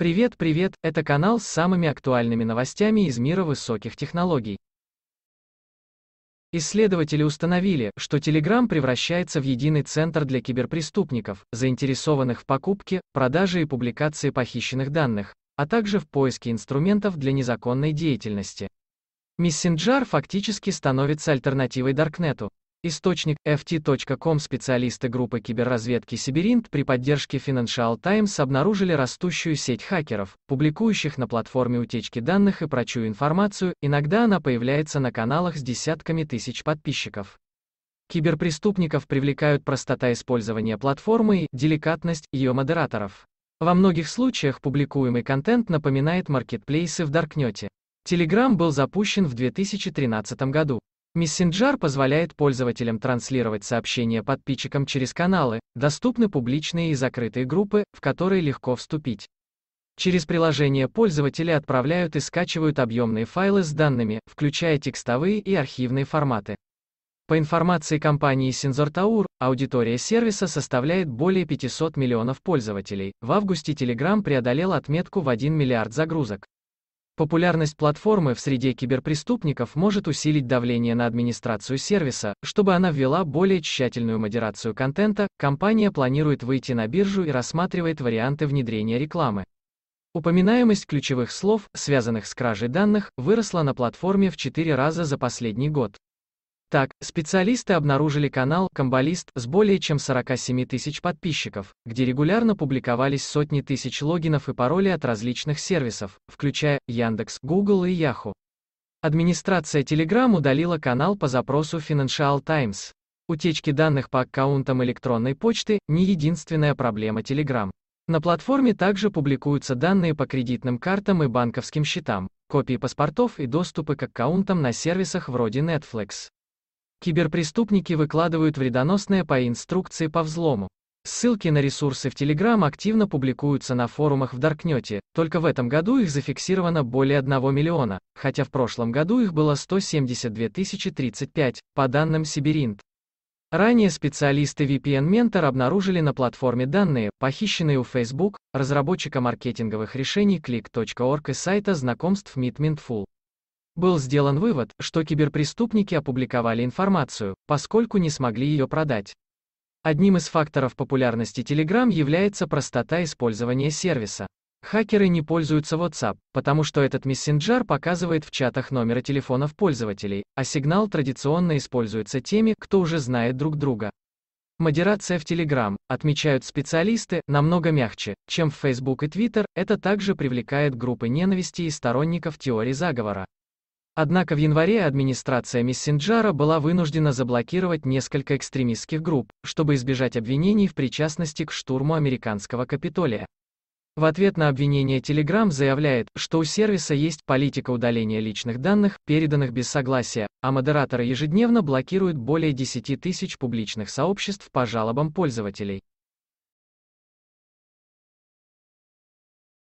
Привет, привет, это канал с самыми актуальными новостями из мира высоких технологий. Исследователи установили, что Telegram превращается в единый центр для киберпреступников, заинтересованных в покупке, продаже и публикации похищенных данных, а также в поиске инструментов для незаконной деятельности. Мессенджер фактически становится альтернативой Даркнету. Источник ft.com специалисты группы киберразведки Сибиринт при поддержке Financial Times обнаружили растущую сеть хакеров, публикующих на платформе утечки данных и прочую информацию, иногда она появляется на каналах с десятками тысяч подписчиков. Киберпреступников привлекают простота использования платформы и деликатность ее модераторов. Во многих случаях публикуемый контент напоминает маркетплейсы в Даркнете. Telegram был запущен в 2013 году. Мессенджер позволяет пользователям транслировать сообщения подписчикам через каналы, доступны публичные и закрытые группы, в которые легко вступить. Через приложение пользователи отправляют и скачивают объемные файлы с данными, включая текстовые и архивные форматы. По информации компании Сензортаур, аудитория сервиса составляет более 500 миллионов пользователей. В августе Telegram преодолел отметку в 1 миллиард загрузок. Популярность платформы в среде киберпреступников может усилить давление на администрацию сервиса, чтобы она ввела более тщательную модерацию контента, компания планирует выйти на биржу и рассматривает варианты внедрения рекламы. Упоминаемость ключевых слов, связанных с кражей данных, выросла на платформе в 4 раза за последний год. Так, специалисты обнаружили канал «Комболист» с более чем 47 тысяч подписчиков, где регулярно публиковались сотни тысяч логинов и паролей от различных сервисов, включая Яндекс, Google и Yahoo. Администрация Telegram удалила канал по запросу Financial Times. Утечки данных по аккаунтам электронной почты – не единственная проблема Telegram. На платформе также публикуются данные по кредитным картам и банковским счетам, копии паспортов и доступы к аккаунтам на сервисах вроде Netflix. Киберпреступники выкладывают вредоносное по инструкции по взлому. Ссылки на ресурсы в Telegram активно публикуются на форумах в Даркнете, только в этом году их зафиксировано более 1 миллиона, хотя в прошлом году их было 172 035, по данным Сибиринт. Ранее специалисты VPN Mentor обнаружили на платформе данные, похищенные у Facebook, разработчика маркетинговых решений Click.org и сайта знакомств MeetMintful. Был сделан вывод, что киберпреступники опубликовали информацию, поскольку не смогли ее продать. Одним из факторов популярности Telegram является простота использования сервиса. Хакеры не пользуются WhatsApp, потому что этот мессенджер показывает в чатах номера телефонов пользователей, а сигнал традиционно используется теми, кто уже знает друг друга. Модерация в Telegram, отмечают специалисты, намного мягче, чем в Facebook и Twitter, это также привлекает группы ненависти и сторонников теории заговора. Однако в январе администрация Мессенджера была вынуждена заблокировать несколько экстремистских групп, чтобы избежать обвинений в причастности к штурму американского Капитолия. В ответ на обвинение Telegram заявляет, что у сервиса есть политика удаления личных данных, переданных без согласия, а модераторы ежедневно блокируют более 10 тысяч публичных сообществ по жалобам пользователей.